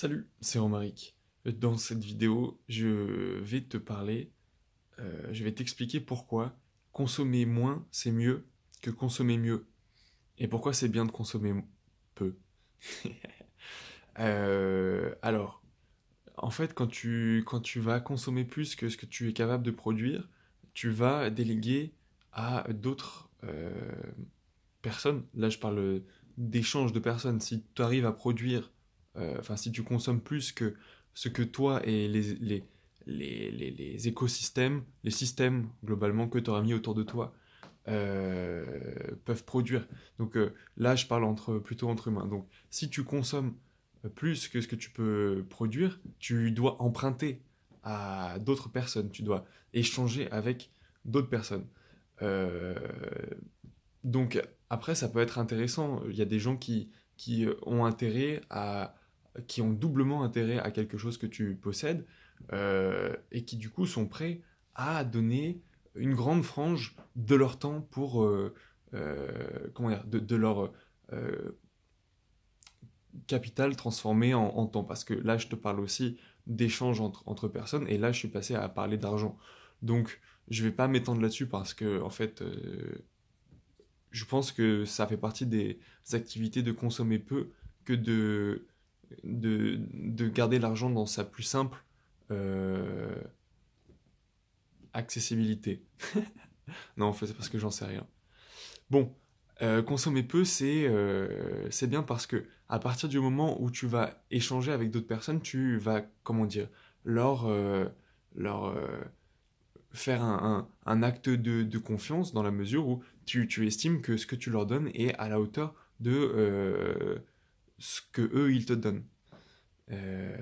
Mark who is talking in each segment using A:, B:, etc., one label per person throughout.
A: Salut, c'est Romaric. Dans cette vidéo, je vais te parler, euh, je vais t'expliquer pourquoi consommer moins, c'est mieux que consommer mieux. Et pourquoi c'est bien de consommer peu. Euh, alors, en fait, quand tu, quand tu vas consommer plus que ce que tu es capable de produire, tu vas déléguer à d'autres euh, personnes. Là, je parle d'échange de personnes. Si tu arrives à produire euh, enfin si tu consommes plus que ce que toi et les, les, les, les, écosystèmes, les systèmes globalement que tu auras mis autour de toi euh, peuvent produire. Donc euh, là, je parle entre, plutôt entre humains. Donc si tu consommes plus que ce que tu peux produire, tu dois emprunter à d'autres personnes, tu dois échanger avec d'autres personnes. donc après, ça peut être intéressant. Il y a des gens qui, qui ont intérêt à qui ont doublement intérêt à quelque chose que tu possèdes euh, et qui du coup sont prêts à donner une grande frange de leur temps pour euh, euh, comment dire de, leur capital transformé en, en, temps parce que là je te parle aussi d'échanges entre, entre, personnes et là je suis passé à parler d'argent donc je vais pas m'étendre là-dessus parce que en fait je pense que ça fait partie des activités de consommer peu que de de, de garder l'argent dans sa plus simple euh, accessibilité. non, en fait, c'est parce que j'en sais rien. Bon, euh, consommer peu, euh, c'est bien parce que à partir du moment où tu vas échanger avec d'autres personnes, tu vas, comment dire, leur, leur faire un, un, un acte de, de, confiance dans la mesure où tu, tu, estimes que ce que tu leur donnes est à la hauteur de ce que eux ils te donnent. Euh,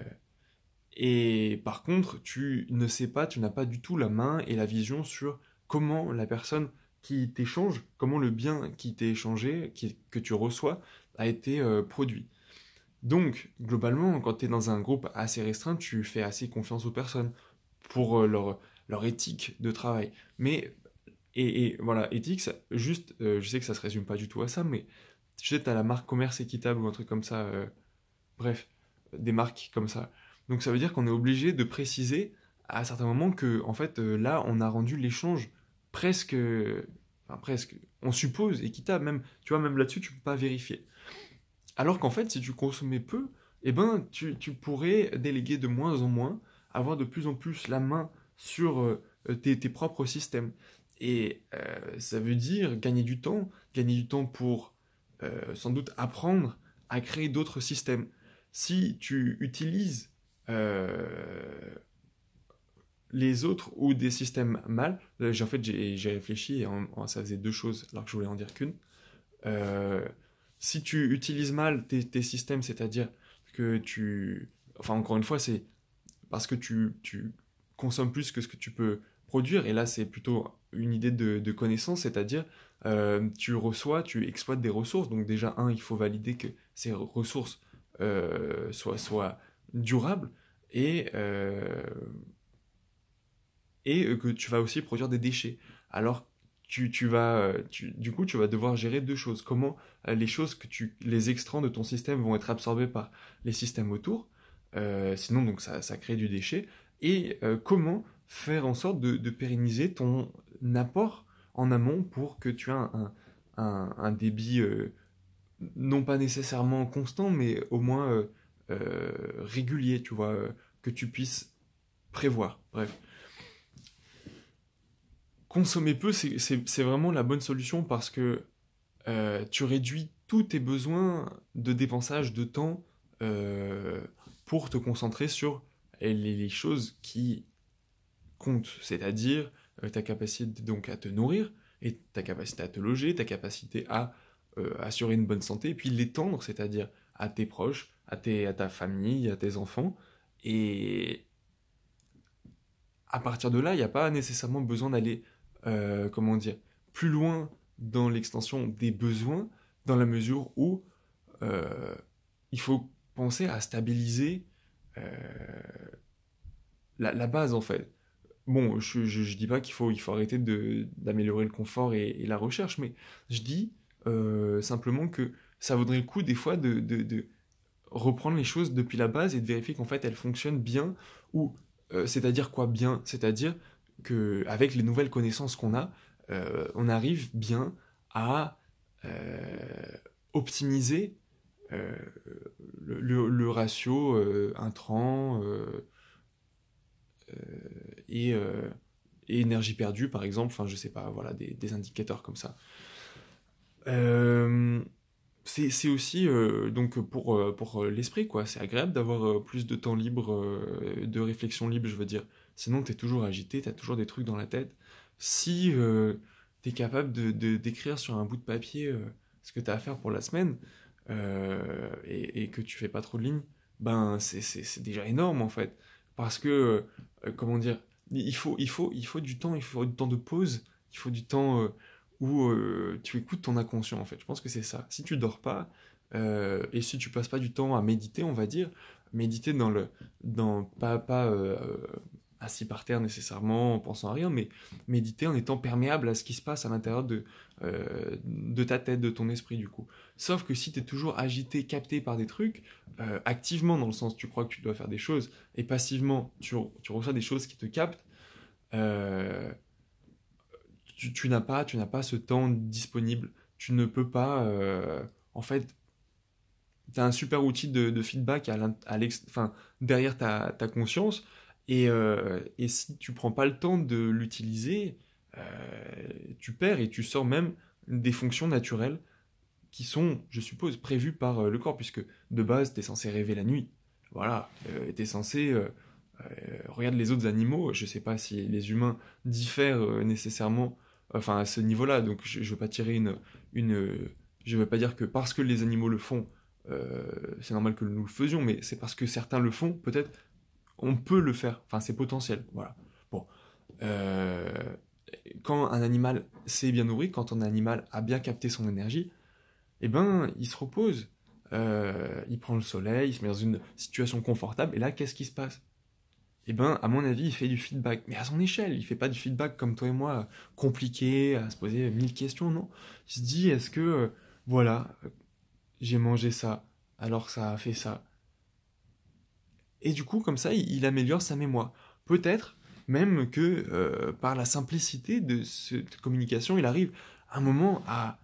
A: et par contre, tu ne sais pas, tu n'as pas du tout la main et la vision sur comment la personne qui t'échange, comment le bien qui t'est échangé, que tu reçois, a été euh, produit. Donc, globalement, quand tu es dans un groupe assez restreint, tu fais assez confiance aux personnes pour euh, leur, leur éthique de travail. Mais, et, voilà, éthique, juste, je sais que ça se résume pas du tout à ça, mais tu sais, as la marque commerce équitable ou un truc comme ça. Euh, bref, des marques comme ça. Donc ça veut dire qu'on est obligé de préciser à certains moments que, en fait, euh, là, on a rendu l'échange presque, euh, enfin, presque, on suppose équitable. Même, tu vois, même là-dessus, tu peux pas vérifier. Alors qu'en fait, si tu consommais peu, eh ben, tu, tu, pourrais déléguer de moins en moins, avoir de plus en plus la main sur tes, tes, propres systèmes. Et ça veut dire gagner du temps, gagner du temps pour euh, sans doute apprendre à créer d'autres systèmes. Si tu utilises euh, les autres ou des systèmes mal, en fait j'ai réfléchi et ça faisait deux choses alors que je voulais en dire qu'une. Euh, si tu utilises mal tes, systèmes, c'est-à-dire que tu... Enfin encore une fois, c'est parce que tu, consommes plus que ce que tu peux produire. Et là, c'est plutôt une idée de connaissance, c'est-à-dire euh, tu reçois, tu exploites des ressources. Donc déjà, un, il faut valider que ces ressources euh, soient, soient, durables et, euh, et que tu vas aussi produire des déchets. Alors, tu, tu vas, tu, du coup, tu vas devoir gérer deux choses. Comment les choses que tu, les extrants de ton système vont être absorbés par les systèmes autour, sinon donc ça, crée du déchet, et comment faire en sorte de, de pérenniser ton apport en amont pour que tu aies un, débit euh, non pas nécessairement constant, mais au moins euh, euh, régulier, tu vois, que tu puisses prévoir. Bref. Consommer peu, c'est vraiment la bonne solution parce que tu réduis tous tes besoins de dépensage de temps pour te concentrer sur les, les choses qui comptent, c'est-à-dire euh, ta capacité donc à te nourrir, et ta capacité à te loger, ta capacité à euh, assurer une bonne santé, et puis l'étendre, c'est-à-dire à tes proches, à, à ta famille, à tes enfants. Et à partir de là, il n'y a pas nécessairement besoin d'aller, euh, comment dire, plus loin dans l'extension des besoins, dans la mesure où il faut penser à stabiliser la, base, en fait bon, je, ne dis pas qu'il faut, il faut arrêter d'améliorer le confort et, la recherche, mais je dis euh, simplement que ça vaudrait le coup des fois de, de, reprendre les choses depuis la base et de vérifier qu'en fait elles fonctionnent bien ou euh, c'est-à-dire quoi bien, c'est-à-dire que avec les nouvelles connaissances qu'on a, euh, on arrive bien à optimiser le, ratio intrant euh, et, énergie perdue, par exemple. Enfin, je sais pas, voilà, des, indicateurs comme ça. Euh, c'est aussi euh, donc pour, pour l'esprit quoi c'est agréable d'avoir plus de temps libre de réflexion libre je veux dire sinon tu es toujours agité tu as toujours des trucs dans la tête si tu es capable de d'écrire sur un bout de papier ce que tu as à faire pour la semaine et, que tu fais pas trop de lignes, ben c'est déjà énorme en fait. Parce que, comment dire, il faut, il, faut, il faut du temps, il faut du temps de pause, il faut du temps euh, où euh, tu écoutes ton inconscient en fait. Je pense que c'est ça. Si tu dors pas euh, et si tu passes pas du temps à méditer, on va dire, méditer dans le, dans pas pas assis par terre nécessairement en pensant à rien, mais méditer en étant perméable à ce qui se passe à l'intérieur de, euh, de ta tête, de ton esprit du coup. Sauf que si tu es toujours agité, capté par des trucs, euh, activement dans le sens tu crois que tu dois faire des choses, et passivement tu, tu reçois des choses qui te captent, euh, tu, n'as pas, pas ce temps disponible, tu ne peux pas en fait tu as un super outil de, feedback à, derrière ta, conscience, euh, et, si tu prends pas le temps de l'utiliser, euh, tu perds et tu sors même des fonctions naturelles qui sont, je suppose, prévues par euh, le corps, puisque de base, tu es censé rêver la nuit. Voilà, tu es censé... regarde les autres animaux, je ne sais pas si les humains diffèrent nécessairement, enfin à ce niveau-là, donc je, ne veux pas tirer une... je veux pas dire que parce que les animaux le font, c'est normal que nous le faisions, mais c'est parce que certains le font, peut-être on peut le faire. Enfin, c'est potentiel. Voilà. Bon. Euh, quand un animal s'est bien nourri, quand un animal a bien capté son énergie, eh ben, il se repose. Euh, il prend le soleil, il se met dans une situation confortable. Et là, qu'est-ce qui se passe Eh ben, à mon avis, il fait du feedback. Mais à son échelle, il fait pas du feedback comme toi et moi, compliqué, à se poser mille questions, non. Il se dit, est-ce que, euh, voilà, j'ai mangé ça, alors ça a fait ça. Et du coup, comme ça, il, améliore sa mémoire. Peut-être même que euh, par la simplicité de cette communication, il arrive un moment à,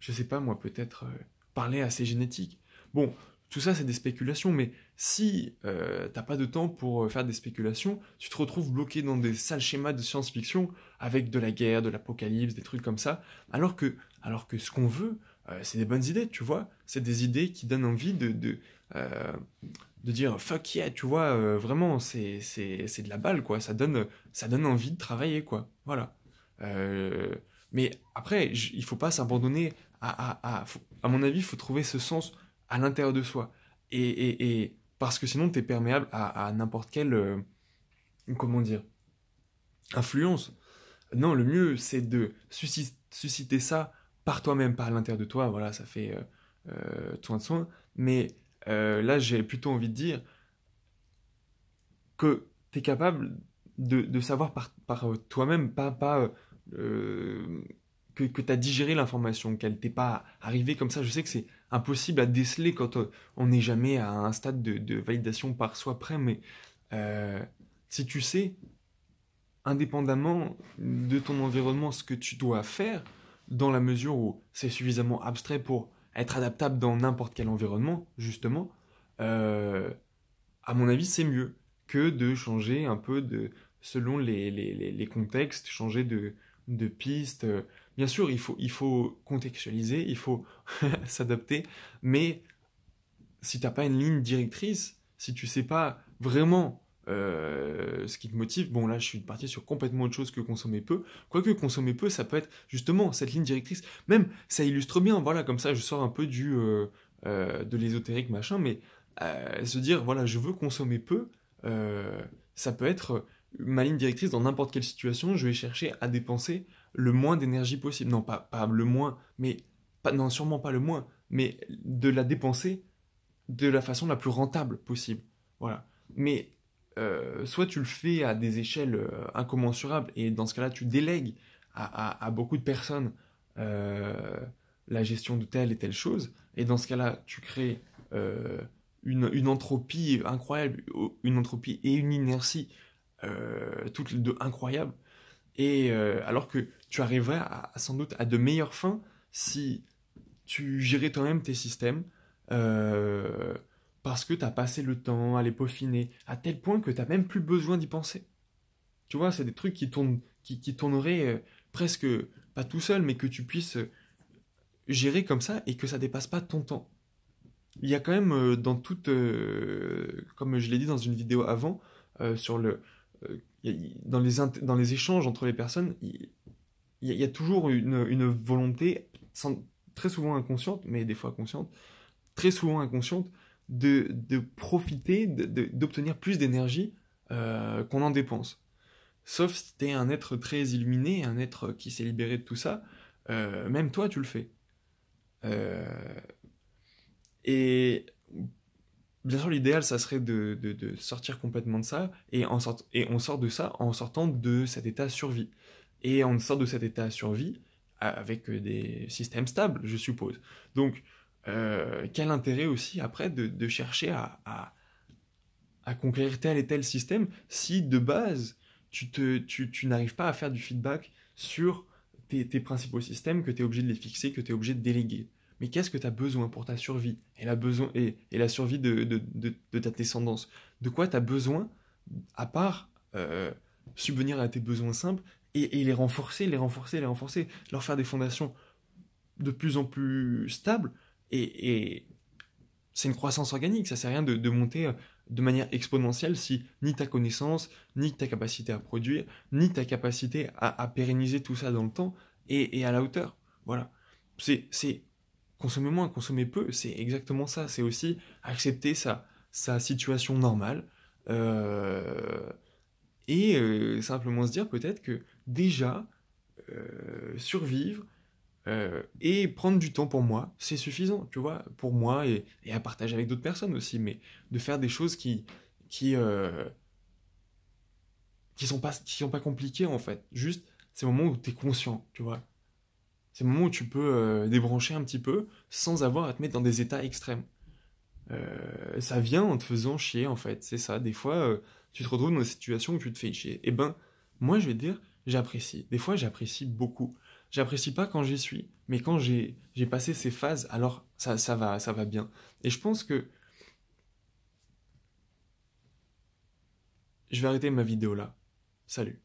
A: je sais pas moi, peut-être euh, parler à ses génétiques. Bon, tout ça c'est des spéculations, mais si tu euh, t'as pas de temps pour faire des spéculations, tu te retrouves bloqué dans des sales schémas de science-fiction avec de la guerre, de l'apocalypse, des trucs comme ça, alors que, alors que ce qu'on veut, c'est des bonnes idées, tu vois, c'est des idées qui donnent envie de, de, de dire fuck yeah, tu vois, euh, vraiment, c'est, c'est, c'est de la balle, quoi. Ça donne, ça donne envie de travailler, quoi. Voilà. Euh, mais après, il il faut pas s'abandonner à. À, mon avis, il faut trouver ce sens à l'intérieur de soi. Et, et, parce que sinon, tu es perméable à, n'importe quelle. Euh, comment dire Influence. Non, le mieux, c'est de susciter, ça par toi-même, par l'intérieur de toi. Voilà, ça fait soin de soin. Mais euh, là j'ai plutôt envie de dire que tu es capable de, savoir par, euh, toi-même, pas, euh, que, tu as digéré l'information, qu'elle t'est pas arrivée comme ça. Je sais que c'est impossible à déceler quand on n'est jamais à un stade de, validation par soi près, mais si tu sais, indépendamment de ton environnement, ce que tu dois faire, dans la mesure où c'est suffisamment abstrait pour être adaptable dans n'importe quel environnement, justement, euh, à mon avis, c'est mieux que de changer un peu de, selon les, contextes, changer de, de piste. Bien sûr, il faut, il faut contextualiser, il faut s'adapter, mais si tu t'as pas une ligne directrice, si tu sais pas vraiment euh, ce qui te motive. Bon, là, je suis parti sur complètement autre chose que consommer peu. Quoique consommer peu, ça peut être justement cette ligne directrice. Même, ça illustre bien, voilà, comme ça, je sors un peu du euh, euh, de l'ésotérique, machin, mais se dire, voilà, je veux consommer peu, ça peut être ma ligne directrice dans n'importe quelle situation. Je vais chercher à dépenser le moins d'énergie possible. Non, pas, pas le moins, mais pas, non, sûrement pas le moins, mais de la dépenser de la façon la plus rentable possible. Voilà. Mais euh, soit tu le fais à des échelles euh, incommensurables, et dans ce cas-là, tu délègues à, beaucoup de personnes euh, la gestion de telle et telle chose, et dans ce cas-là, tu crées une, entropie incroyable, une entropie et une inertie, toutes les deux incroyables, et alors que tu arriverais sans doute à de meilleures fins si tu gérais toi-même tes systèmes, parce que tu as passé le temps à les peaufiner, à tel point que t'as même plus besoin d'y penser. Tu vois, c'est des trucs qui, tournent, qui, qui tourneraient euh, presque, pas tout seul, mais que tu puisses euh, gérer comme ça et que ça dépasse pas ton temps. Il y a quand même euh, dans toute, comme je l'ai dit dans une vidéo avant, sur le, dans, les échanges entre les personnes, il, y, a toujours une, volonté, très souvent inconsciente, mais des fois consciente, très souvent inconsciente, de, de profiter, d'obtenir plus d'énergie euh, qu'on en dépense. Sauf si es un être très illuminé, un être qui s'est libéré de tout ça, euh, même toi tu le fais. Euh, et bien sûr l'idéal ça serait de, sortir complètement de ça, et, et on sort de ça en sortant de cet état survie. Et on sort de cet état survie avec des systèmes stables, je suppose. Donc euh, quel intérêt aussi après de, chercher à, conquérir tel et tel système si de base tu, n'arrives pas à faire du feedback sur tes, principaux systèmes, que tu es obligé de les fixer, que tu es obligé de déléguer mais qu'est-ce que tu as besoin pour ta survie et la, survie de, ta descendance De quoi tu as besoin à part euh, subvenir à tes besoins simples et, les renforcer, les renforcer, les renforcer, leur faire des fondations de plus en plus stables et, c'est une croissance organique, ça sert à rien de, monter euh, de manière exponentielle si ni ta connaissance, ni ta capacité à produire, ni ta capacité à, pérenniser tout ça dans le temps et, à la hauteur. Voilà. C'est, consommer moins, consommer peu, c'est exactement ça. C'est aussi accepter sa, situation normale euh, et euh, simplement se dire peut-être que déjà, survivre, euh, et prendre du temps pour moi, c'est suffisant, tu vois, pour moi et, à partager avec d'autres personnes aussi, mais de faire des choses qui qui euh, qui sont pas qui sont pas compliquées en fait. Juste ces moments où tu es conscient, tu vois. Ces moments où tu peux euh, débrancher un petit peu sans avoir à te mettre dans des états extrêmes. ça vient en te faisant chier en fait, c'est ça. Des fois, tu te retrouves dans des situations où tu te fais chier. Et eh ben, moi je vais te dire, j'apprécie. Des fois, j'apprécie beaucoup J'apprécie pas quand j'y suis, mais quand j'ai passé ces phases, alors ça, va, ça va bien. Et je pense que je vais arrêter ma vidéo là. Salut.